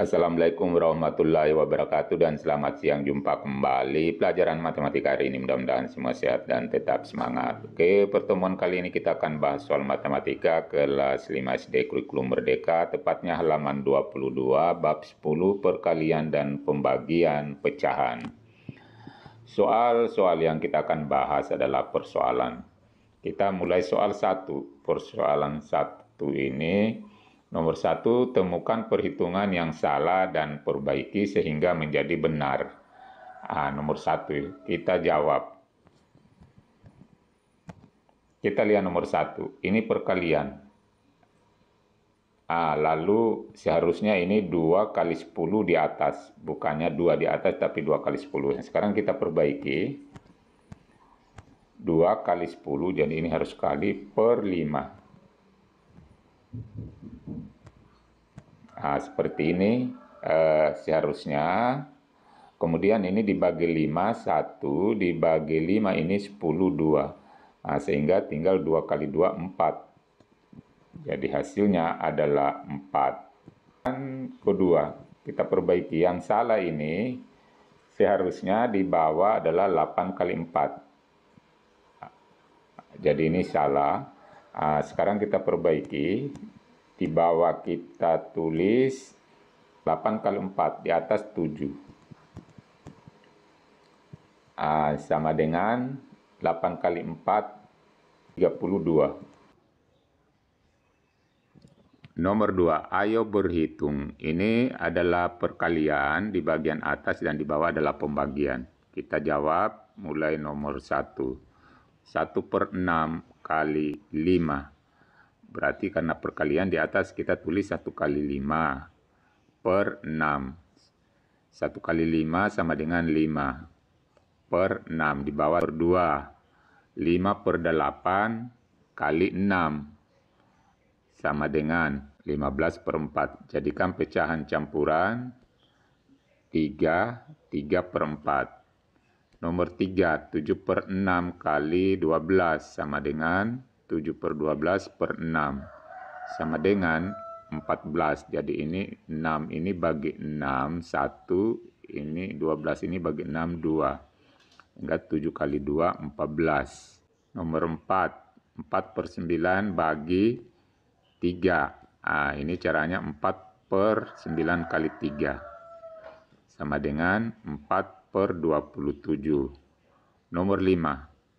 Assalamualaikum warahmatullahi wabarakatuh dan selamat siang jumpa kembali pelajaran matematika hari ini mudah-mudahan semua sehat dan tetap semangat Oke pertemuan kali ini kita akan bahas soal matematika kelas 5 SD kurikulum merdeka tepatnya halaman 22 bab 10 perkalian dan pembagian pecahan Soal-soal yang kita akan bahas adalah persoalan kita mulai soal 1 persoalan 1 ini Nomor satu, temukan perhitungan yang salah dan perbaiki sehingga menjadi benar. Ah, nomor satu, kita jawab. Kita lihat nomor satu, ini perkalian. Ah, lalu seharusnya ini dua kali 10 di atas. Bukannya dua di atas, tapi dua kali 10. Nah, sekarang kita perbaiki. 2 kali 10, jadi ini harus kali per 5. Nah, seperti ini eh, seharusnya. Kemudian ini dibagi 5, 1, dibagi 5 ini 10, 2. Nah, sehingga tinggal 2 kali 2, 4. Jadi hasilnya adalah 4. Dan kedua, kita perbaiki. Yang salah ini seharusnya di bawah adalah 8 kali 4. Ah, jadi ini salah. Ah, sekarang kita perbaiki di bawah kita tulis 8 kali 4 di atas 7 uh, ah, sama dengan 8 kali 4 32 nomor 2 ayo berhitung ini adalah perkalian di bagian atas dan di bawah adalah pembagian kita jawab mulai nomor 1 1 per 6 kali 5 Berarti karena perkalian di atas kita tulis 1 kali 5 per 6. 1 kali 5 sama dengan 5 per 6. Di bawah per 2. 5 per 8 kali 6 sama dengan 15 per 4. Jadikan pecahan campuran 3, 3 per 4. Nomor 3, 7 per 6 kali 12 sama dengan 7 per 12 per 6 sama dengan 14 jadi ini 6 ini bagi 6 1 ini 12 ini bagi 6 2 sehingga 7 kali 2 14 nomor 4 4 per 9 bagi 3 nah, ini caranya 4 per 9 kali 3 sama dengan 4 per 27 nomor 5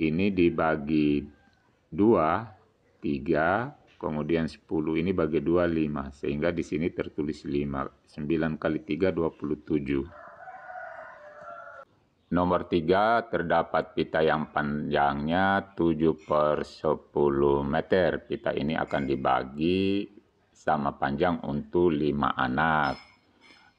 ini dibagi 2, 3, kemudian 10 ini bagi 2, 5. Sehingga di sini tertulis 5. 9 kali 3, 27. Nomor 3 terdapat pita yang panjangnya 7 per 10 meter. Pita ini akan dibagi sama panjang untuk 5 anak.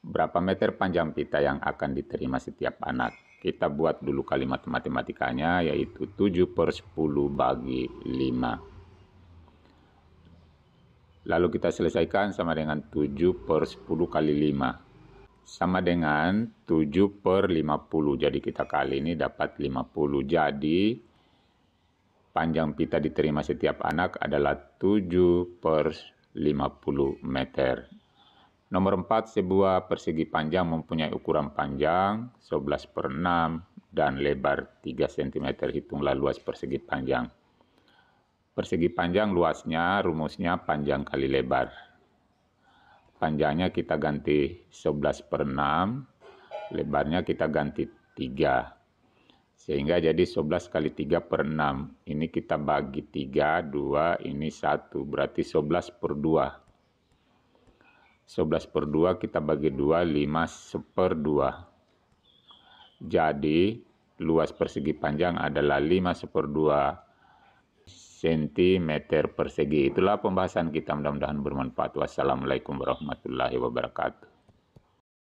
Berapa meter panjang pita yang akan diterima setiap anak? kita buat dulu kalimat matematikanya yaitu 7 per 10 bagi 5 lalu kita selesaikan sama dengan 7 per 10 kali 5 sama dengan 7 per 50 jadi kita kali ini dapat 50 jadi panjang pita diterima setiap anak adalah 7 per 50 meter Nomor 4, sebuah persegi panjang mempunyai ukuran panjang 11 per 6 dan lebar 3 cm, hitunglah luas persegi panjang. Persegi panjang luasnya, rumusnya panjang kali lebar. Panjangnya kita ganti 11 per 6, lebarnya kita ganti 3. Sehingga jadi 11 kali 3 per 6. Ini kita bagi 3, 2, ini 1. Berarti 11 per 2 11 per 2 kita bagi 2, 5 per 2. Jadi, luas persegi panjang adalah 5 per 2 cm persegi. Itulah pembahasan kita. Mudah-mudahan bermanfaat. Wassalamualaikum warahmatullahi wabarakatuh.